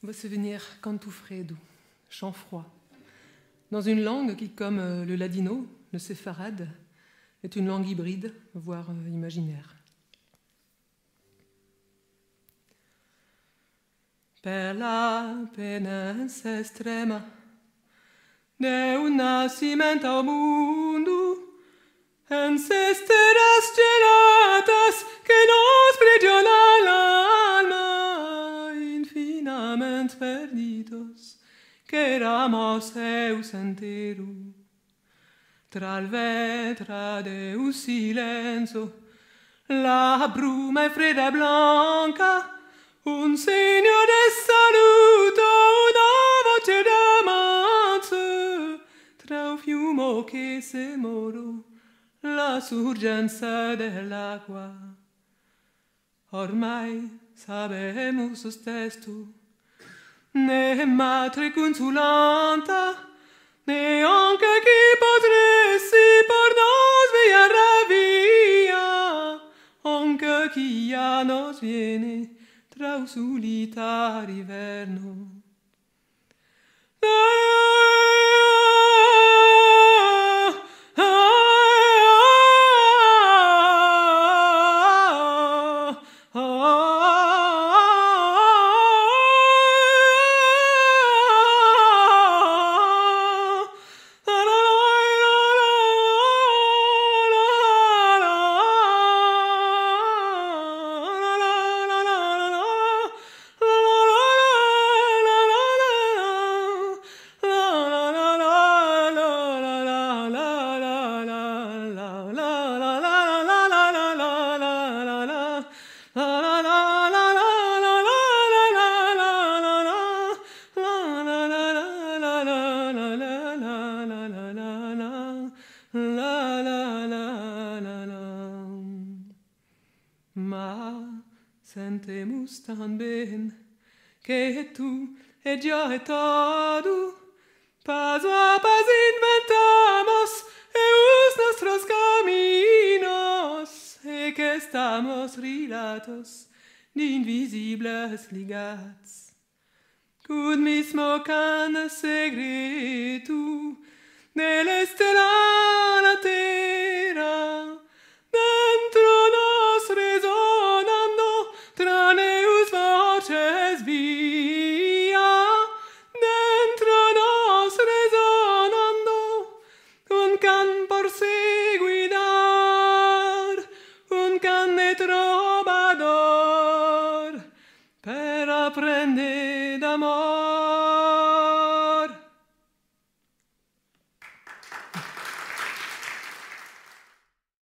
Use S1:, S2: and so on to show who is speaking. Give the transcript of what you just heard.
S1: Vos venir cantufredo, chant froid, dans une langue qui, comme euh, le ladino, le séfarade, est une langue hybride, voire euh, imaginaire. Per la pena estrema de un amant perdidos che eramos eus enteru tra il vetra de un silenzio la bruma e freda e blanca un segno de saluto una voce d'amante tra un fiumo che se moro la surgenza dell'acqua ormai sabemus stes tu ne matre consulanta ne anche chi potresti per nos via ravia anche chi a nos viene tra usulita riverno sentemus tan ben che tu e già è todo paso a paso inventamo amos rilatos ni invisibles ligats quod mismo canas segretu nele grande d'amor.